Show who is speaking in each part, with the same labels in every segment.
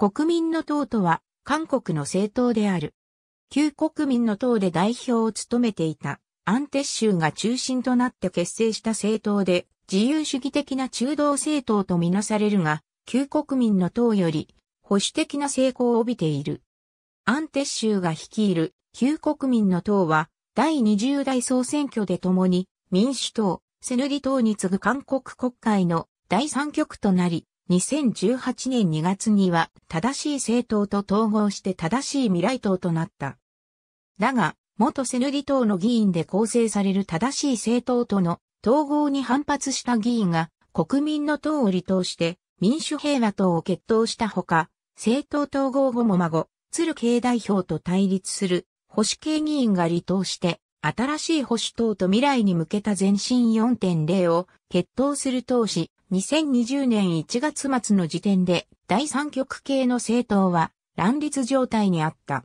Speaker 1: 国民の党とは、韓国の政党である。旧国民の党で代表を務めていた、アンテッシュが中心となって結成した政党で、自由主義的な中道政党とみなされるが、旧国民の党より、保守的な成功を帯びている。アンテッシュが率いる、旧国民の党は、第20代総選挙で共に、民主党、セヌギ党に次ぐ韓国国会の第3極となり、2018年2月には正しい政党と統合して正しい未来党となった。だが、元セヌリ党の議員で構成される正しい政党との統合に反発した議員が国民の党を離党して民主平和党を決闘したほか、政党統合後も孫、鶴系代表と対立する保守系議員が離党して、新しい保守党と未来に向けた前進4.0を決闘する党し、2020年1月末の時点で第三極系の政党は乱立状態にあった。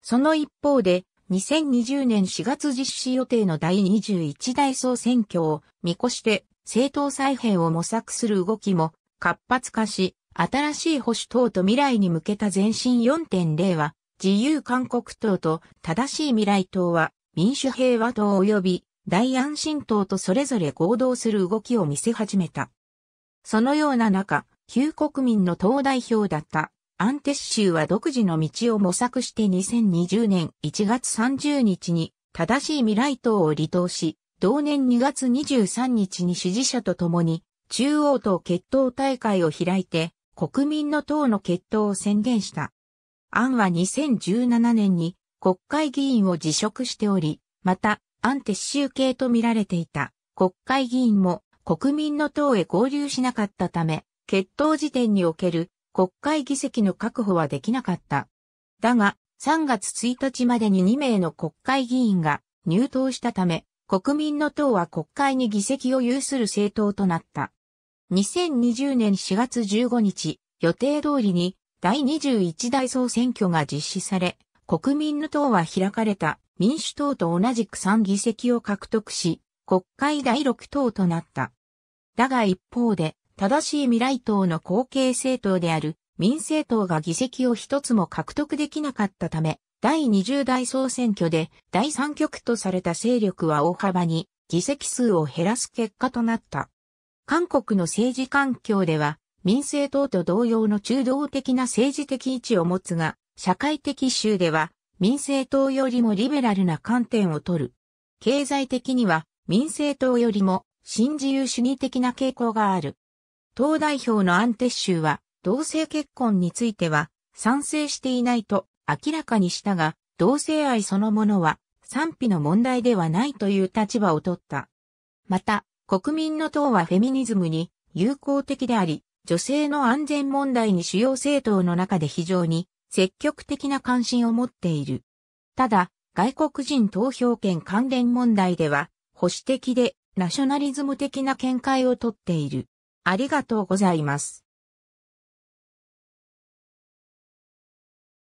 Speaker 1: その一方で、2020年4月実施予定の第21大総選挙を見越して政党再編を模索する動きも活発化し、新しい保守党と未来に向けた前進4.0は自由韓国党と正しい未来党は民主平和党及び大安心党とそれぞれ合同する動きを見せ始めた。そのような中、旧国民の党代表だったアンテッシュは独自の道を模索して2020年1月30日に正しい未来党を離党し、同年2月23日に支持者と共に中央党決闘大会を開いて国民の党の決闘を宣言した。アンは2017年に国会議員を辞職しており、また、アンテッシュ系と見られていた国会議員も国民の党へ合流しなかったため、決闘時点における国会議席の確保はできなかった。だが、3月1日までに2名の国会議員が入党したため、国民の党は国会に議席を有する政党となった。2020年4月15日、予定通りに第21代総選挙が実施され、国民の党は開かれた民主党と同じく3議席を獲得し、国会第6党となった。だが一方で、正しい未来党の後継政党である民政党が議席を一つも獲得できなかったため、第20代総選挙で第3極とされた勢力は大幅に議席数を減らす結果となった。韓国の政治環境では、民政党と同様の中道的な政治的位置を持つが、社会的州では民政党よりもリベラルな観点を取る。経済的には民政党よりも新自由主義的な傾向がある。党代表のアンテッシュは同性結婚については賛成していないと明らかにしたが、同性愛そのものは賛否の問題ではないという立場を取った。また、国民の党はフェミニズムに友好的であり、女性の安全問題に主要政党の中で非常に積極的な関心を持っている。ただ、外国人投票権関連問題では、保守的でナショナリズム的な見解をとっている。ありがとうございます。